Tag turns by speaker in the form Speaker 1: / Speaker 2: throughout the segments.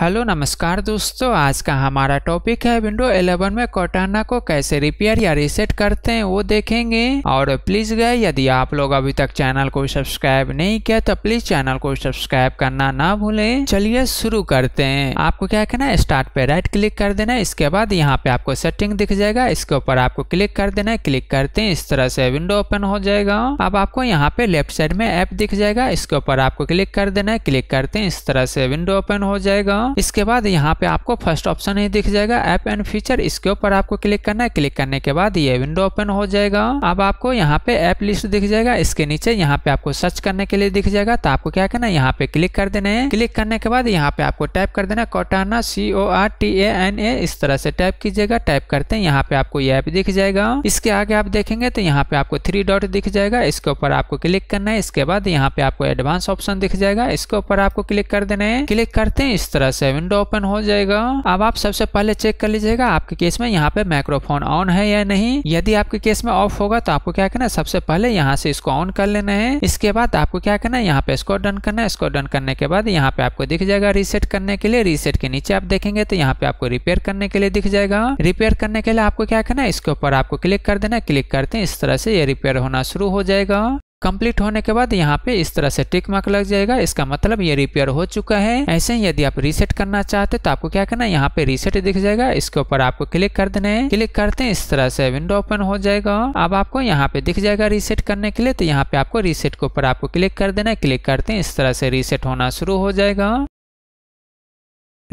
Speaker 1: hello नमस्कार दोस्तों आज का हमारा टॉपिक है विंडो 11 में कोटाना को कैसे रिपेयर या रिसेट करते हैं वो देखेंगे और प्लीज गए यदि आप लोग अभी तक चैनल को सब्सक्राइब नहीं किया तो प्लीज चैनल को सब्सक्राइब करना ना भूलें चलिए शुरू करते हैं आपको क्या करना है स्टार्ट पे राइट क्लिक कर देना है इसके बाद यहाँ पे आपको सेटिंग दिख जाएगा इसके ऊपर आपको क्लिक कर देना है क्लिक करते हैं इस तरह से विंडो ओपन हो जाएगा अब आपको यहाँ पे लेफ्ट साइड में ऐप दिख जाएगा इसके ऊपर आपको क्लिक कर देना है क्लिक करते हैं इस तरह से विंडो ओपन हो जाएगा इसके बाद यहाँ पे आपको फर्स्ट ऑप्शन ही दिख जाएगा ऐप एंड फीचर इसके ऊपर आपको क्लिक करना है क्लिक करने के बाद ये विंडो ओपन हो जाएगा अब आपको यहाँ पे ऐप लिस्ट दिख जाएगा इसके नीचे यहाँ पे आपको सर्च करने के लिए दिख जाएगा तो आपको क्या करना है यहाँ पे क्लिक कर देना है क्लिक करने के बाद यहाँ पे आपको टाइप कर देना Cortana C O R T A N A इस तरह से टाइप कीजिएगा टाइप करते हैं यहाँ पे आपको ये ऐप दिख जाएगा इसके आगे आप देखेंगे तो यहाँ पे आपको थ्री डॉट दिख जाएगा इसके ऊपर आपको क्लिक करना है इसके बाद यहाँ पे आपको एडवांस ऑप्शन दिख जाएगा इसके ऊपर आपको क्लिक कर देना है क्लिक करते हैं इस तरह सेवन ओपन हो जाएगा अब आप सबसे पहले चेक कर लीजिएगा आपके केस में यहाँ पे माइक्रोफोन ऑन है या नहीं यदि आपके केस में ऑफ होगा तो आपको क्या करना है सबसे पहले यहाँ से इसको ऑन कर लेना है इसके बाद आपको क्या करना है यहाँ पे इसको डन करना है इसको डन करने के बाद यहाँ पे आपको दिख जाएगा रीसेट करने के लिए रीसेट के नीचे आप देखेंगे तो यहाँ पे आपको रिपेयर करने के लिए दिख जाएगा रिपेयर करने के लिए आपको क्या करना है इसके ऊपर आपको क्लिक कर देना क्लिक करते हैं इस तरह से ये रिपेयर होना शुरू हो जाएगा कंप्लीट होने के बाद यहाँ पे इस तरह से टिक मार्क लग जाएगा इसका मतलब ये रिपेयर हो चुका है ऐसे ही यदि आप रीसेट करना चाहते तो आपको क्या करना है यहाँ पे रीसेट दिख जाएगा इसके ऊपर आपको क्लिक कर देना है क्लिक करते हैं इस तरह से विंडो ओपन हो जाएगा अब आपको यहाँ पे दिख जाएगा रीसेट करने के लिए तो यहाँ पे आपको रीसेट के ऊपर आपको क्लिक कर देना है क्लिक करते हैं इस तरह से रीसेट होना शुरू हो जाएगा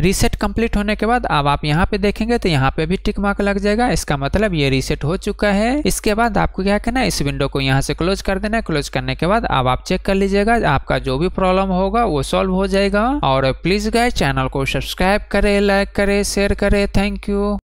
Speaker 1: रीसेट कंप्लीट होने के बाद अब आप यहाँ पे देखेंगे तो यहाँ पे भी टिक मार्क लग जाएगा इसका मतलब ये रीसेट हो चुका है इसके बाद आपको क्या करना है इस विंडो को यहाँ से क्लोज कर देना है क्लोज करने के बाद अब आप चेक कर लीजिएगा आपका जो भी प्रॉब्लम होगा वो सॉल्व हो जाएगा और प्लीज गए चैनल को सब्सक्राइब करे लाइक करे शेयर करे थैंक यू